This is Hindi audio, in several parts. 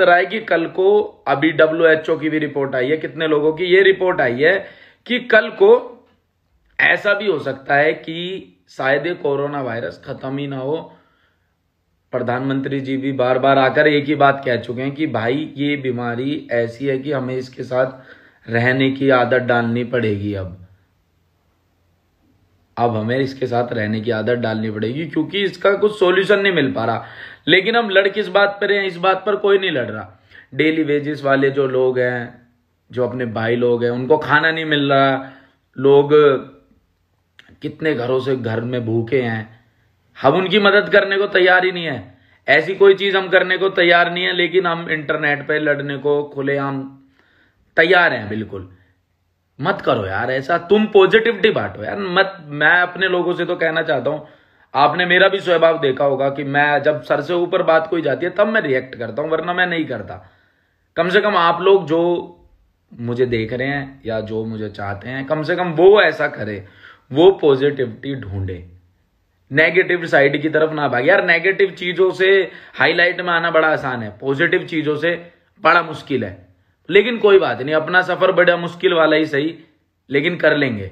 रहा है कि कल को अभी डब्ल्यू की भी रिपोर्ट आई है कितने लोगों की ये रिपोर्ट आई है कि कल को ऐसा भी हो सकता है कि शायद ये कोरोना वायरस खत्म ही ना हो प्रधानमंत्री जी भी बार बार आकर एक ही बात कह चुके हैं कि भाई ये बीमारी ऐसी है कि हमें इसके साथ रहने की आदत डालनी पड़ेगी अब अब हमें इसके साथ रहने की आदत डालनी पड़ेगी क्योंकि इसका कुछ सॉल्यूशन नहीं मिल पा रहा लेकिन हम लड़ किस बात पर हैं इस बात पर कोई नहीं लड़ रहा डेली वेजेस वाले जो लोग हैं जो अपने भाई लोग हैं उनको खाना नहीं मिल रहा लोग कितने घरों से घर में भूखे हैं हम उनकी मदद करने को तैयार ही नहीं है ऐसी कोई चीज़ हम करने को तैयार नहीं है लेकिन हम इंटरनेट पर लड़ने को खुले हम तैयार हैं बिल्कुल मत करो यार ऐसा तुम पॉजिटिविटी बांटो यार मत मैं अपने लोगों से तो कहना चाहता हूं आपने मेरा भी स्वभाव देखा होगा कि मैं जब सर से ऊपर बात कोई जाती है तब मैं रिएक्ट करता हूं वरना मैं नहीं करता कम से कम आप लोग जो मुझे देख रहे हैं या जो मुझे चाहते हैं कम से कम वो ऐसा करे वो पॉजिटिविटी ढूंढे नेगेटिव साइड की तरफ ना भाग यार नेगेटिव चीजों से हाईलाइट में आना बड़ा आसान है पॉजिटिव चीजों से बड़ा मुश्किल है लेकिन कोई बात नहीं अपना सफर बड़ा मुश्किल वाला ही सही लेकिन कर लेंगे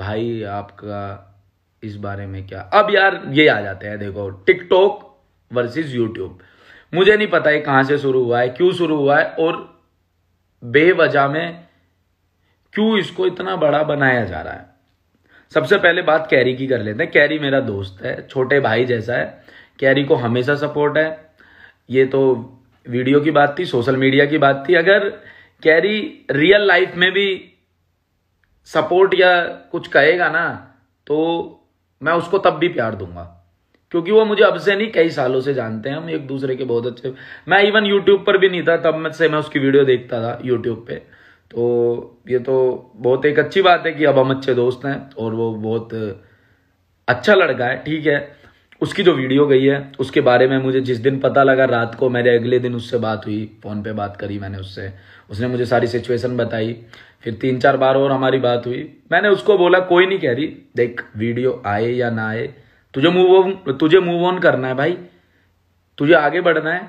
भाई आपका इस बारे में क्या अब यार ये आ जाते हैं देखो टिकटॉक वर्सेस यूट्यूब मुझे नहीं पता है कहां से शुरू हुआ है क्यों शुरू हुआ है और बेवजह में क्यों इसको इतना बड़ा बनाया जा रहा है सबसे पहले बात कैरी की कर लेते हैं कैरी मेरा दोस्त है छोटे भाई जैसा है कैरी को हमेशा सपोर्ट है ये तो वीडियो की बात थी सोशल मीडिया की बात थी अगर कैरी रियल लाइफ में भी सपोर्ट या कुछ कहेगा ना तो मैं उसको तब भी प्यार दूंगा क्योंकि वो मुझे अब से नहीं कई सालों से जानते हैं हम एक दूसरे के बहुत अच्छे मैं इवन यूट्यूब पर भी नहीं था तब मैं से मैं उसकी वीडियो देखता था यूट्यूब पे तो ये तो बहुत एक अच्छी बात है कि अब हम अच्छे दोस्त हैं और वो बहुत अच्छा लड़का है ठीक है उसकी जो वीडियो गई है उसके बारे में मुझे जिस दिन पता लगा रात को मेरे अगले दिन उससे बात हुई फ़ोन पे बात करी मैंने उससे उसने मुझे सारी सिचुएशन बताई फिर तीन चार बार और हमारी बात हुई मैंने उसको बोला कोई नहीं कह रही देख वीडियो आए या ना आए तुझे मूव ऑन तुझे मूव ऑन करना है भाई तुझे आगे बढ़ना है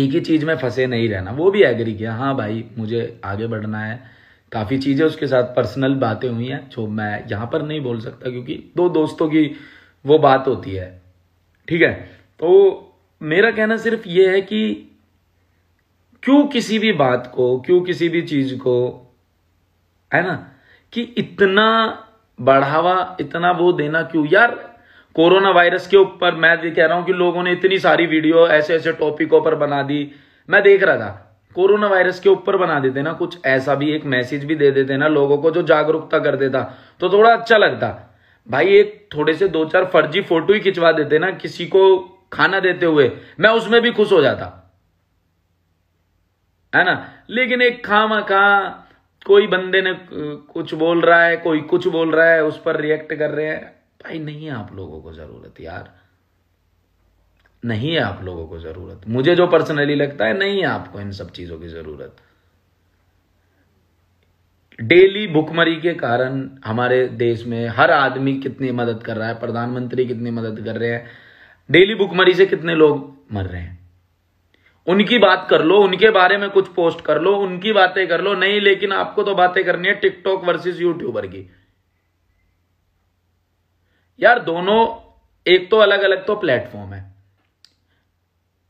एक ही चीज़ में फंसे नहीं रहना वो भी एग्री किया हाँ भाई मुझे आगे बढ़ना है काफ़ी चीज़ें उसके साथ पर्सनल बातें हुई हैं जो मैं यहां पर नहीं बोल सकता क्योंकि दो दोस्तों की वो बात होती है ठीक है तो मेरा कहना सिर्फ ये है कि क्यों किसी भी बात को क्यों किसी भी चीज़ को है ना कि इतना बढ़ावा इतना वो देना क्यों यार कोरोना वायरस के ऊपर मैं कह रहा हूं कि लोगों ने इतनी सारी वीडियो ऐसे ऐसे टॉपिकों पर बना दी मैं देख रहा था कोरोना वायरस के ऊपर बना देते ना कुछ ऐसा भी एक मैसेज भी दे देते ना लोगों को जो जागरूकता कर देता तो थोड़ा अच्छा लगता भाई एक थोड़े से दो चार फर्जी फोटो ही खिंचवा देते ना किसी को खाना देते हुए मैं उसमें भी खुश हो जाता है ना लेकिन एक खामा खा कोई बंदे ने कुछ बोल रहा है कोई कुछ बोल रहा है उस पर रिएक्ट कर रहे हैं भाई नहीं है आप लोगों को जरूरत यार नहीं है आप लोगों को जरूरत मुझे जो पर्सनली लगता है नहीं है आपको इन सब चीजों की जरूरत डेली भुखमरी के कारण हमारे देश में हर आदमी कितनी मदद कर रहा है प्रधानमंत्री कितनी मदद कर रहे हैं डेली भुखमरी से कितने लोग मर रहे हैं उनकी बात कर लो उनके बारे में कुछ पोस्ट कर लो उनकी बातें कर लो नहीं लेकिन आपको तो बातें करनी है टिकटॉक वर्सेस यूट्यूबर की यार दोनों एक तो अलग अलग तो प्लेटफॉर्म है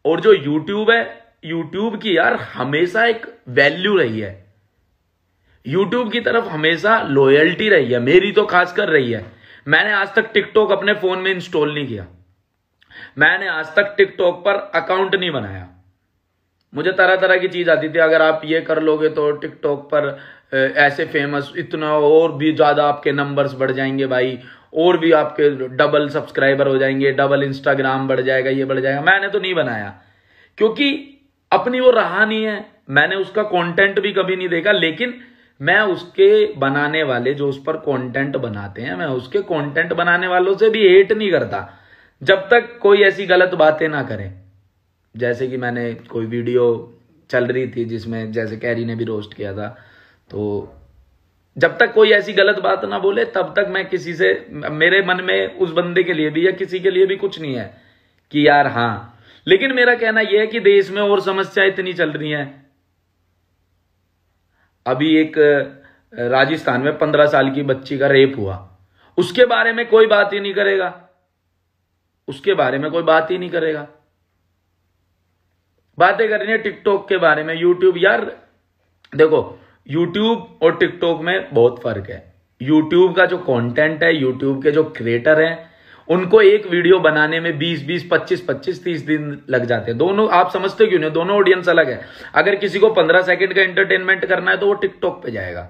और जो यूट्यूब है यूट्यूब की यार हमेशा एक वैल्यू रही है यूट्यूब की तरफ हमेशा लॉयल्टी रही है मेरी तो खासकर रही है मैंने आज तक टिकटॉक अपने फोन में इंस्टॉल नहीं किया मैंने आज तक टिकटॉक पर अकाउंट नहीं बनाया मुझे तरह तरह की चीज़ आती थी अगर आप ये कर लोगे तो टिकटॉक पर ऐसे फेमस इतना और भी ज़्यादा आपके नंबर्स बढ़ जाएंगे भाई और भी आपके डबल सब्सक्राइबर हो जाएंगे डबल इंस्टाग्राम बढ़ जाएगा ये बढ़ जाएगा मैंने तो नहीं बनाया क्योंकि अपनी वो रहा नहीं है मैंने उसका कंटेंट भी कभी नहीं देखा लेकिन मैं उसके बनाने वाले जो उस पर कंटेंट बनाते हैं मैं उसके कंटेंट बनाने वालों से भी हेट नहीं करता जब तक कोई ऐसी गलत बातें ना करें जैसे कि मैंने कोई वीडियो चल रही थी जिसमें जैसे कैरी ने भी रोस्ट किया था तो जब तक कोई ऐसी गलत बात ना बोले तब तक मैं किसी से मेरे मन में उस बंदे के लिए भी या किसी के लिए भी कुछ नहीं है कि यार हाँ लेकिन मेरा कहना यह है कि देश में और समस्या इतनी चल रही है अभी एक राजस्थान में पंद्रह साल की बच्ची का रेप हुआ उसके बारे में कोई बात ही नहीं करेगा उसके बारे में कोई बात ही नहीं करेगा बातें कर रही है टिकटॉक के बारे में यूट्यूब यार देखो यूट्यूब और टिकटॉक में बहुत फर्क है यूट्यूब का जो कंटेंट है यूट्यूब के जो क्रिएटर हैं उनको एक वीडियो बनाने में 20 20 25 25 30 दिन लग जाते हैं दोनों आप समझते क्यों नहीं दोनों ऑडियंस अलग है अगर किसी को 15 सेकंड का एंटरटेनमेंट करना है तो वो टिकटॉक पे जाएगा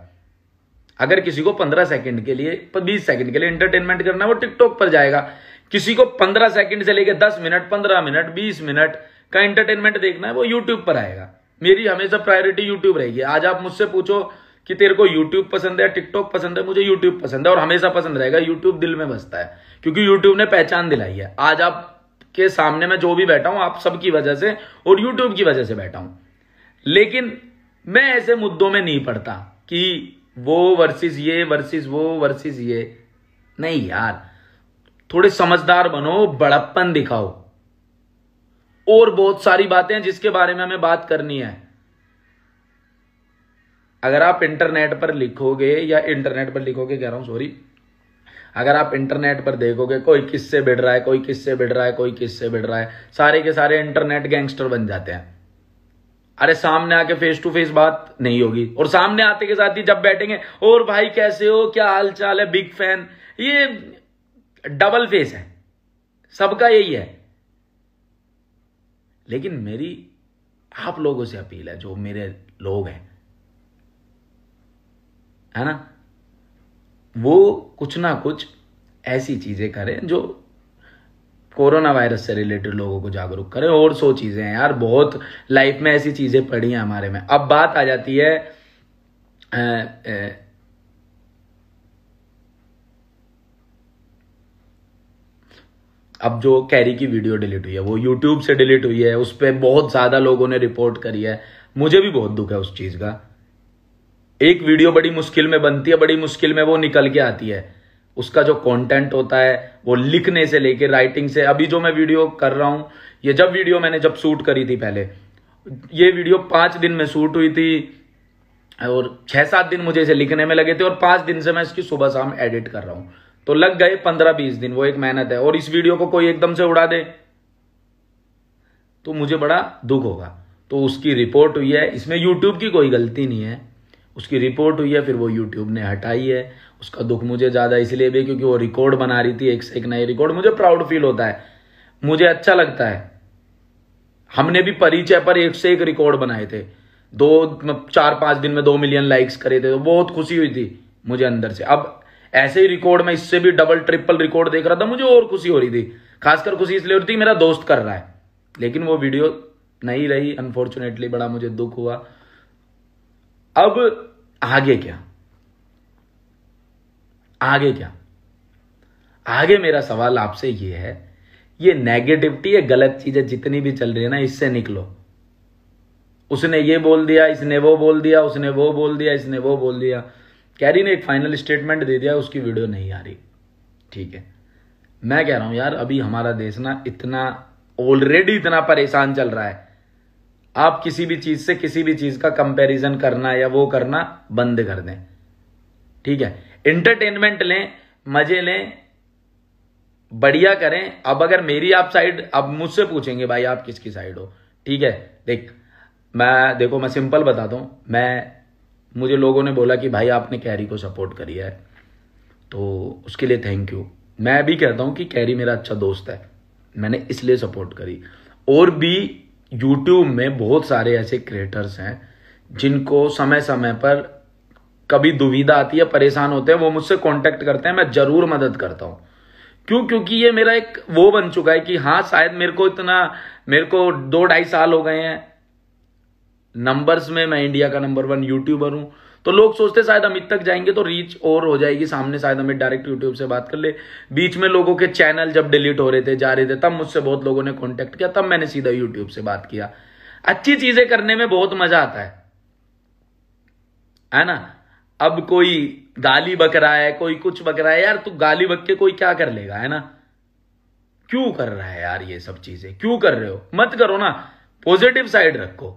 अगर किसी को 15 सेकंड के लिए 20 सेकंड के लिए एंटरटेनमेंट करना है वो टिकटॉक पर जाएगा किसी को 15 सेकंड से लेकर 10 मिनट 15 मिनट 20 मिनट का एंटरटेनमेंट देखना है वो यूट्यूब पर आएगा मेरी हमेशा प्रायोरिटी यूट्यूब रहेगी आज आप मुझसे पूछो कि तेरे को यूट्यूब पसंद है टिकटॉक पसंद है मुझे यूट्यूब पसंद है और हमेशा पसंद रहेगा यूट्यूब दिल में बसता है क्योंकि यूट्यूब ने पहचान दिलाई है आज आप के सामने मैं जो भी बैठा हूं आप सबकी वजह से और यूट्यूब की वजह से बैठा हूं लेकिन मैं ऐसे मुद्दों में नहीं पड़ता कि वो वर्सेस ये वर्सेस वो वर्सेस ये नहीं यार थोड़े समझदार बनो बड़प्पन दिखाओ और बहुत सारी बातें हैं जिसके बारे में हमें बात करनी है अगर आप इंटरनेट पर लिखोगे या इंटरनेट पर लिखोगे कह रहा हूं सॉरी अगर आप इंटरनेट पर देखोगे कोई किससे भिड़ रहा है कोई किससे भिड़ रहा है कोई किससे भिड़ रहा है सारे के सारे इंटरनेट गैंगस्टर बन जाते हैं अरे सामने आके फेस टू फेस बात नहीं होगी और सामने आते के साथ ही जब बैठेंगे और भाई कैसे हो क्या हाल चाल है बिग फैन ये डबल फेस है सबका यही है लेकिन मेरी आप लोगों से अपील है जो मेरे लोग हैं है ना वो कुछ ना कुछ ऐसी चीजें करें जो कोरोना वायरस से रिलेटेड लोगों को जागरूक करें और सो चीजें हैं यार बहुत लाइफ में ऐसी चीजें पड़ी हैं हमारे में अब बात आ जाती है आ, आ, अब जो कैरी की वीडियो डिलीट हुई है वो यूट्यूब से डिलीट हुई है उस पर बहुत ज्यादा लोगों ने रिपोर्ट करी है मुझे भी बहुत दुख है उस चीज का एक वीडियो बड़ी मुश्किल में बनती है बड़ी मुश्किल में वो निकल के आती है उसका जो कंटेंट होता है वो लिखने से लेके राइटिंग से अभी जो मैं वीडियो कर रहा हूं ये जब वीडियो मैंने जब शूट करी थी पहले ये वीडियो पांच दिन में शूट हुई थी और छह सात दिन मुझे इसे लिखने में लगे थे और पांच दिन से मैं इसकी सुबह शाम एडिट कर रहा हूं तो लग गए पंद्रह बीस दिन वो एक मेहनत है और इस वीडियो को कोई एकदम से उड़ा दे तो मुझे बड़ा दुख होगा तो उसकी रिपोर्ट हुई है इसमें यूट्यूब की कोई गलती नहीं है उसकी रिपोर्ट हुई है फिर वो यूट्यूब ने हटाई है उसका दुख मुझे ज़्यादा इसलिए भी क्योंकि वो रिकॉर्ड बना रही थी एक से एक नए रिकॉर्ड मुझे प्राउड फील होता है मुझे अच्छा लगता है हमने भी परिचय पर एक से एक रिकॉर्ड बनाए थे दो चार पांच दिन में दो मिलियन लाइक्स करे थे तो बहुत खुशी हुई थी मुझे अंदर से अब ऐसे ही रिकॉर्ड में इससे भी डबल ट्रिपल रिकॉर्ड देख रहा था मुझे और खुशी हो रही थी खासकर खुशी इसलिए हो रही थी मेरा दोस्त कर रहा है लेकिन वो वीडियो नहीं रही अनफॉर्चुनेटली बड़ा मुझे दुख हुआ अब आगे क्या आगे क्या आगे मेरा सवाल आपसे ये है ये नेगेटिविटी या गलत चीजें जितनी भी चल रही है ना इससे निकलो उसने ये बोल दिया इसने वो बोल दिया उसने वो बोल दिया इसने वो बोल दिया कैरी ने एक फाइनल स्टेटमेंट दे दिया उसकी वीडियो नहीं आ रही ठीक है मैं कह रहा हूं यार अभी हमारा देश ना इतना ऑलरेडी इतना परेशान चल रहा है आप किसी भी चीज से किसी भी चीज का कंपैरिजन करना या वो करना बंद कर दें ठीक है इंटरटेनमेंट लें मजे लें बढ़िया करें अब अगर मेरी आप साइड अब मुझसे पूछेंगे भाई आप किसकी साइड हो ठीक है देख मैं देखो मैं सिंपल बता दूं मैं मुझे लोगों ने बोला कि भाई आपने कैरी को सपोर्ट करी है तो उसके लिए थैंक यू मैं भी कहता हूं कि कैरी मेरा अच्छा दोस्त है मैंने इसलिए सपोर्ट करी और भी यूट्यूब में बहुत सारे ऐसे क्रिएटर्स हैं जिनको समय समय पर कभी दुविधा आती है परेशान होते हैं वो मुझसे कांटेक्ट करते हैं मैं जरूर मदद करता हूं क्यों क्योंकि ये मेरा एक वो बन चुका है कि हाँ शायद मेरे को इतना मेरे को दो ढाई साल हो गए हैं नंबर्स में मैं इंडिया का नंबर वन यूट्यूबर हूँ तो लोग सोचते शायद अमित तक जाएंगे तो रीच और हो जाएगी सामने शायद अमित डायरेक्ट यूट्यूब से बात कर ले बीच में लोगों के चैनल जब डिलीट हो रहे थे जा रहे थे तब मुझसे बहुत लोगों ने कॉन्टेक्ट किया तब मैंने सीधा यूट्यूब से बात किया अच्छी चीजें करने में बहुत मजा आता है है ना अब कोई गाली बक रहा है कोई कुछ बक रहा है यार तू गाली बक के कोई क्या कर लेगा है ना क्यों कर रहा है यार ये सब चीजें क्यों कर रहे हो मत करो ना पॉजिटिव साइड रखो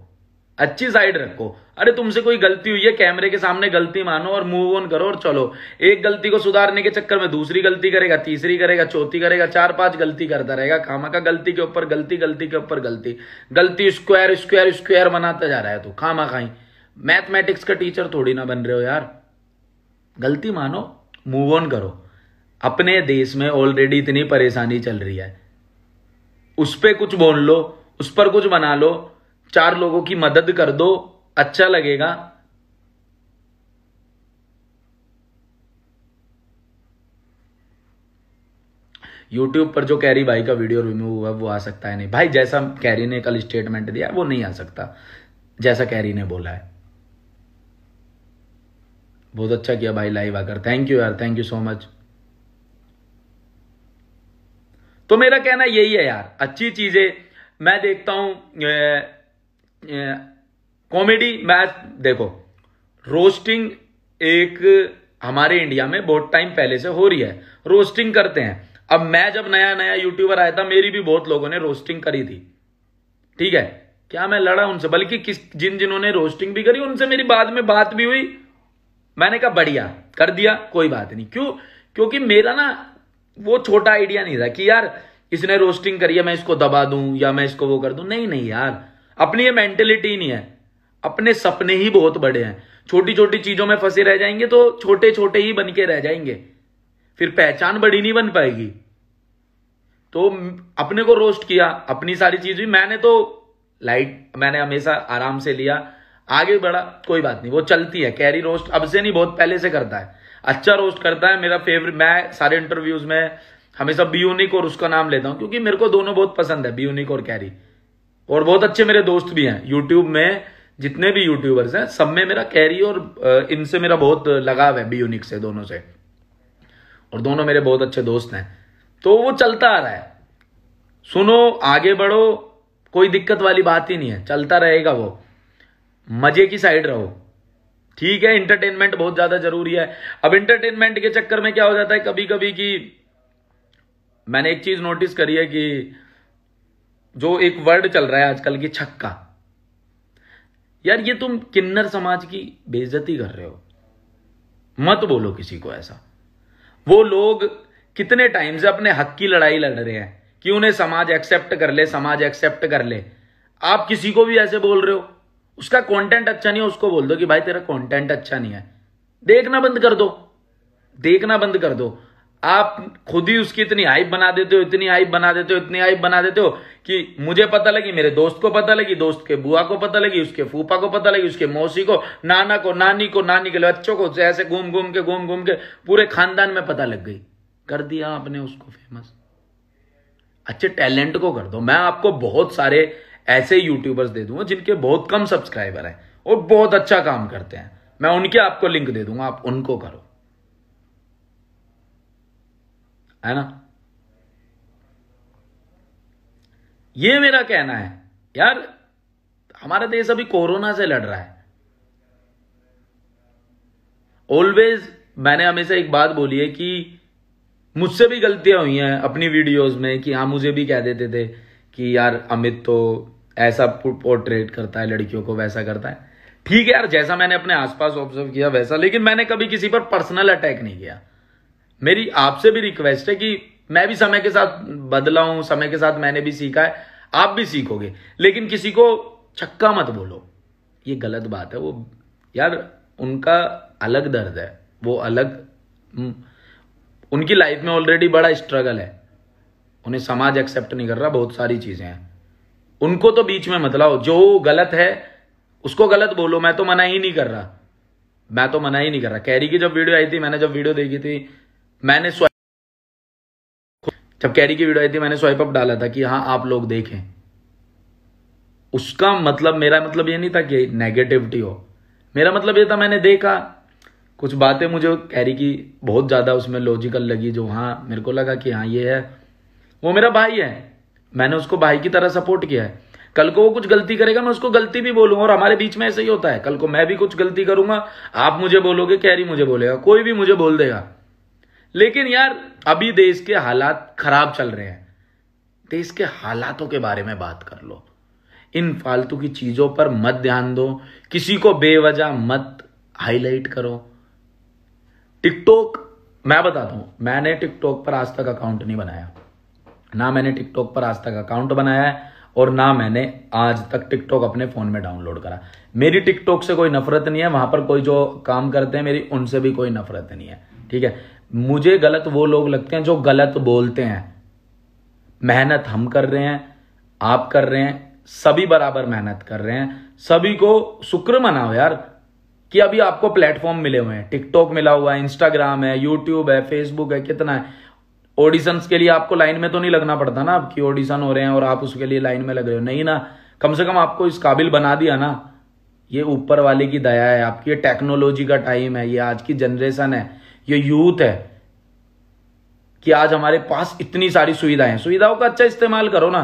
अच्छी साइड रखो अरे तुमसे कोई गलती हुई है कैमरे के सामने गलती मानो और मूव ऑन करो और चलो एक गलती को सुधारने के चक्कर में दूसरी गलती करेगा तीसरी करेगा चौथी करेगा चार पांच गलती करता रहेगा खामा का गलती के ऊपर गलती गलती के ऊपर गलती गलती स्क्वायर स्क्वायर स्क्वायर बनाता जा रहा है तू खामा खाई मैथमेटिक्स का टीचर थोड़ी ना बन रहे हो यार गलती मानो मूव ऑन करो अपने देश में ऑलरेडी इतनी परेशानी चल रही है उस पर कुछ बोल लो उस पर कुछ बना लो चार लोगों की मदद कर दो अच्छा लगेगा यूट्यूब पर जो कैरी भाई का वीडियो रिमूव हुआ वो आ सकता है नहीं भाई जैसा कैरी ने कल स्टेटमेंट दिया वो नहीं आ सकता जैसा कैरी ने बोला है बहुत अच्छा किया भाई लाइव आकर थैंक यू यार थैंक यू सो मच तो मेरा कहना यही है यार अच्छी चीजें मैं देखता हूं कॉमेडी मैच देखो रोस्टिंग एक हमारे इंडिया में बहुत टाइम पहले से हो रही है रोस्टिंग करते हैं अब मैं जब नया नया यूट्यूबर आया था मेरी भी बहुत लोगों ने रोस्टिंग करी थी ठीक है क्या मैं लड़ा उनसे बल्कि किस जिन जिन्होंने रोस्टिंग भी करी उनसे मेरी बाद में बात भी हुई मैंने कहा बढ़िया कर दिया कोई बात नहीं क्यों क्योंकि मेरा ना वो छोटा आइडिया नहीं था कि यार इसने रोस्टिंग करी है मैं इसको दबा दूं या मैं इसको वो कर दूं नहीं नहीं यार अपनी ये मेंटेलिटी नहीं है अपने सपने ही बहुत बड़े हैं छोटी छोटी चीजों में फंसे रह जाएंगे तो छोटे छोटे ही बन के रह जाएंगे फिर पहचान बड़ी नहीं बन पाएगी तो अपने को रोस्ट किया अपनी सारी चीज भी मैंने तो लाइट मैंने हमेशा आराम से लिया आगे बढ़ा कोई बात नहीं वो चलती है कैरी रोस्ट अब से नहीं बहुत पहले से करता है अच्छा रोस्ट करता है मेरा फेवरेट मैं सारे इंटरव्यूज में हमेशा बी यूनिक और उसका नाम लेता हूं क्योंकि मेरे को दोनों बहुत पसंद है बी यूनिक और कैरी और बहुत अच्छे मेरे दोस्त भी हैं यूट्यूब में जितने भी यूट्यूबर्स हैं सब में मेरा कैरी और इनसे मेरा बहुत लगाव है बी यूनिक से दोनों से और दोनों मेरे बहुत अच्छे दोस्त हैं तो वो चलता आ रहा है सुनो आगे बढ़ो कोई दिक्कत वाली बात ही नहीं है चलता रहेगा वो मजे की साइड रहो ठीक है इंटरटेनमेंट बहुत ज्यादा जरूरी है अब इंटरटेनमेंट के चक्कर में क्या हो जाता है कभी कभी कि मैंने एक चीज नोटिस करी है कि जो एक वर्ड चल रहा है आजकल की छक्का यार ये तुम किन्नर समाज की बेइज्जती कर रहे हो मत बोलो किसी को ऐसा वो लोग कितने टाइम से अपने हक की लड़ाई लड़ रहे हैं कि उन्हें समाज एक्सेप्ट कर ले समाज एक्सेप्ट कर ले आप किसी को भी ऐसे बोल रहे हो उसका कंटेंट अच्छा नहीं है उसको बोल दो कि भाई तेरा कंटेंट अच्छा नहीं है देखना बंद कर दो देखना बंद कर दो आप खुद ही उसकी इतनी हाइप बना देते हो इतनी हाइप बना देते हो इतनी हाइप बना देते हो कि मुझे पता लगी मेरे दोस्त को पता लगी दोस्त के बुआ को पता लगी उसके फूफा को पता लगी उसके मौसी को नाना को नानी को नानी के बच्चों को ऐसे घूम घूम के घूम घूम के पूरे खानदान में पता लग गई कर दिया आपने उसको फेमस अच्छे टैलेंट को कर दो मैं आपको बहुत सारे ऐसे यूट्यूबर्स दे दूंगा जिनके बहुत कम सब्सक्राइबर हैं और बहुत अच्छा काम करते हैं मैं उनके आपको लिंक दे दूंगा आप उनको करो है ना ये मेरा कहना है यार हमारा देश अभी कोरोना से लड़ रहा है ऑलवेज मैंने हमेशा एक बात बोली है कि मुझसे भी गलतियां हुई हैं अपनी वीडियोस में कि हाँ मुझे भी कह देते थे कि यार अमित तो ऐसा पोर्ट्रेट करता है लड़कियों को वैसा करता है ठीक है यार जैसा मैंने अपने आसपास ऑब्जर्व किया वैसा लेकिन मैंने कभी किसी पर पर्सनल अटैक नहीं किया मेरी आपसे भी रिक्वेस्ट है कि मैं भी समय के साथ बदला हूं समय के साथ मैंने भी सीखा है आप भी सीखोगे लेकिन किसी को छक्का मत बोलो ये गलत बात है वो यार उनका अलग दर्द है वो अलग उनकी लाइफ में ऑलरेडी बड़ा स्ट्रगल है उन्हें समाज एक्सेप्ट नहीं कर रहा बहुत सारी चीजें हैं उनको तो बीच में मत लाओ जो गलत है उसको गलत बोलो मैं तो मना ही नहीं कर रहा मैं तो मना ही नहीं कर रहा कैरी की जब वीडियो आई थी मैंने जब वीडियो देखी थी मैंने स्वाइप जब कैरी की वीडियो आई थी मैंने स्वाइप अप डाला था कि हाँ आप लोग देखें उसका मतलब मेरा मतलब ये नहीं था कि नेगेटिविटी हो मेरा मतलब ये था मैंने देखा कुछ बातें मुझे कैरी की बहुत ज़्यादा उसमें लॉजिकल लगी जो हाँ मेरे को लगा कि हाँ ये है वो मेरा भाई है मैंने उसको भाई की तरह सपोर्ट किया है कल को वो कुछ गलती करेगा मैं उसको गलती भी बोलूंगा और हमारे बीच में ऐसे ही होता है कल को मैं भी कुछ गलती करूंगा आप मुझे बोलोगे कैरी मुझे बोलेगा कोई भी मुझे बोल देगा लेकिन यार अभी देश के हालात खराब चल रहे हैं देश के हालातों के बारे में बात कर लो इन फालतू की चीजों पर मत ध्यान दो किसी को बेवजह मत हाईलाइट करो टिकटॉक मैं बता दूं मैंने टिकटॉक पर आज तक अकाउंट नहीं बनाया ना मैंने टिकटॉक पर आज तक अकाउंट बनाया है और ना मैंने आज तक टिकटॉक अपने फोन में डाउनलोड करा मेरी टिकटॉक से कोई नफरत नहीं है वहां पर कोई जो काम करते हैं मेरी उनसे भी कोई नफरत नहीं है ठीक है मुझे गलत वो लोग लगते हैं जो गलत बोलते हैं मेहनत हम कर रहे हैं आप कर रहे हैं सभी बराबर मेहनत कर रहे हैं सभी को शुक्र मनाओ यार कि अभी आपको प्लेटफॉर्म मिले हुए हैं टिकटॉक मिला हुआ है इंस्टाग्राम है यूट्यूब है फेसबुक है कितना है ऑडिशन के लिए आपको लाइन में तो नहीं लगना पड़ता ना आपकी ऑडिशन हो रहे हैं और आप उसके लिए लाइन में लग रहे हो नहीं ना कम से कम आपको इस काबिल बना दिया ना ये ऊपर वाले की दया है आपकी टेक्नोलॉजी का टाइम है ये आज की जनरेशन है ये यूथ है कि आज हमारे पास इतनी सारी सुविधाएं हैं सुविधाओं का अच्छा इस्तेमाल करो ना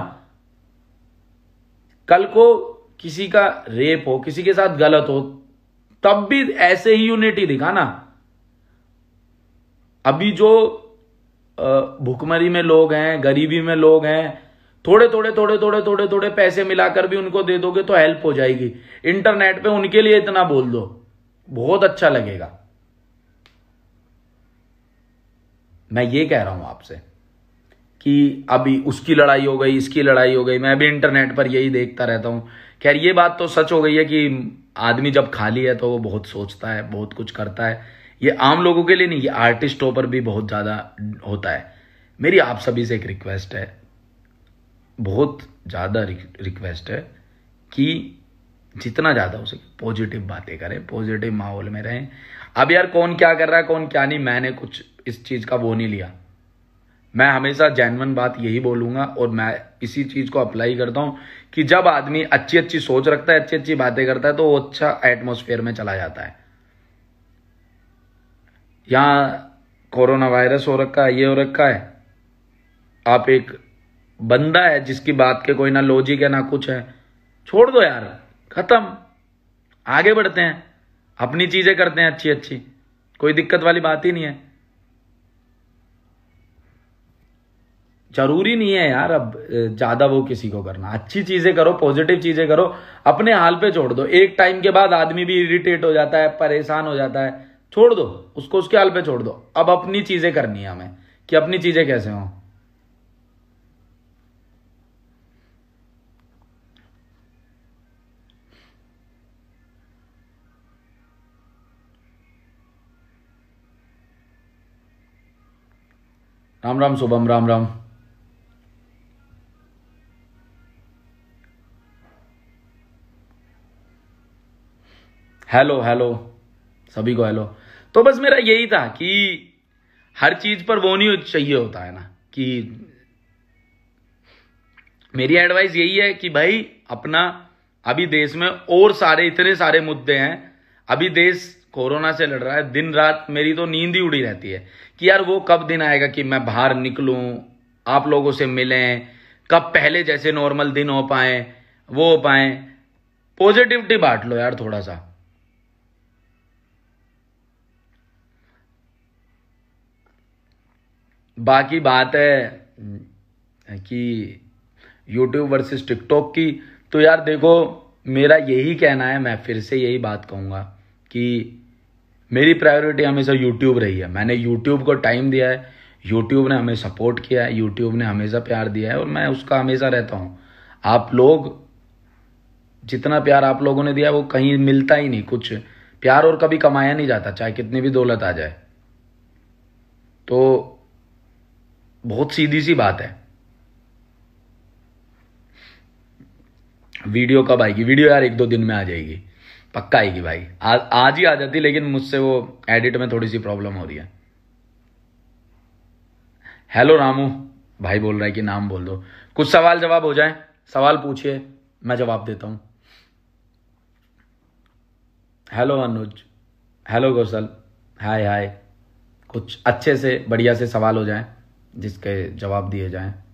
कल को किसी का रेप हो किसी के साथ गलत हो तब भी ऐसे ही यूनिटी दिखाना अभी जो भुखमरी में लोग हैं गरीबी में लोग हैं थोड़े थोड़े थोड़े थोड़े थोड़े थोड़े पैसे मिलाकर भी उनको दे दोगे तो हेल्प हो जाएगी इंटरनेट पे उनके लिए इतना बोल दो बहुत अच्छा लगेगा मैं ये कह रहा हूं आपसे कि अभी उसकी लड़ाई हो गई इसकी लड़ाई हो गई मैं भी इंटरनेट पर यही देखता रहता हूं खैर ये बात तो सच हो गई है कि आदमी जब खाली है तो वो बहुत सोचता है बहुत कुछ करता है ये आम लोगों के लिए नहीं ये आर्टिस्टों पर भी बहुत ज़्यादा होता है मेरी आप सभी से एक रिक्वेस्ट है बहुत ज़्यादा रिक्वेस्ट है कि जितना ज़्यादा हो सके पॉजिटिव बातें करें पॉजिटिव माहौल में रहें अब यार कौन क्या कर रहा है कौन क्या नहीं मैंने कुछ इस चीज़ का वो नहीं लिया मैं हमेशा जैनवन बात यही बोलूंगा और मैं इसी चीज़ को अप्लाई करता हूं कि जब आदमी अच्छी अच्छी सोच रखता है अच्छी अच्छी बातें करता है तो वो अच्छा एटमोस्फेयर में चला जाता है यहां कोरोना वायरस हो रखा है ये हो रखा है आप एक बंदा है जिसकी बात के कोई ना लॉजिक है ना कुछ है छोड़ दो यार खत्म आगे बढ़ते हैं अपनी चीज़ें करते हैं अच्छी अच्छी कोई दिक्कत वाली बात ही नहीं है जरूरी नहीं है यार अब ज्यादा वो किसी को करना अच्छी चीजें करो पॉजिटिव चीजें करो अपने हाल पे छोड़ दो एक टाइम के बाद आदमी भी इरिटेट हो जाता है परेशान हो जाता है छोड़ दो उसको उसके हाल पे छोड़ दो अब अपनी चीजें करनी है हमें कि अपनी चीजें कैसे हो राम राम शुभम राम राम हेलो हेलो सभी को हेलो तो बस मेरा यही था कि हर चीज पर वो नहीं चाहिए होता है ना कि मेरी एडवाइस यही है कि भाई अपना अभी देश में और सारे इतने सारे मुद्दे हैं अभी देश कोरोना से लड़ रहा है दिन रात मेरी तो नींद ही उड़ी रहती है कि यार वो कब दिन आएगा कि मैं बाहर निकलूं आप लोगों से मिलें कब पहले जैसे नॉर्मल दिन हो पाए वो हो पाए पॉजिटिविटी बांट लो यार थोड़ा सा बाकी बात है कि यूट्यूब वर्सेस टिकटॉक की तो यार देखो मेरा यही कहना है मैं फिर से यही बात कहूँगा कि मेरी प्रायोरिटी हमेशा यूट्यूब रही है मैंने यूट्यूब को टाइम दिया है यूट्यूब ने हमें सपोर्ट किया है यूट्यूब ने हमेशा प्यार दिया है और मैं उसका हमेशा रहता हूँ आप लोग जितना प्यार आप लोगों ने दिया वो कहीं मिलता ही नहीं कुछ प्यार और कभी कमाया नहीं जाता चाहे कितनी भी दौलत आ जाए तो बहुत सीधी सी बात है वीडियो कब आएगी वीडियो यार एक दो दिन में आ जाएगी पक्का आएगी भाई आ, आज ही आ जाती लेकिन मुझसे वो एडिट में थोड़ी सी प्रॉब्लम हो रही है हेलो रामू भाई बोल रहा है कि नाम बोल दो कुछ सवाल जवाब हो जाए सवाल पूछिए मैं जवाब देता हूं हेलो अनुज हेलो गौसल हाय हाय कुछ अच्छे से बढ़िया से सवाल हो जाए जिसके जवाब दिए जाएं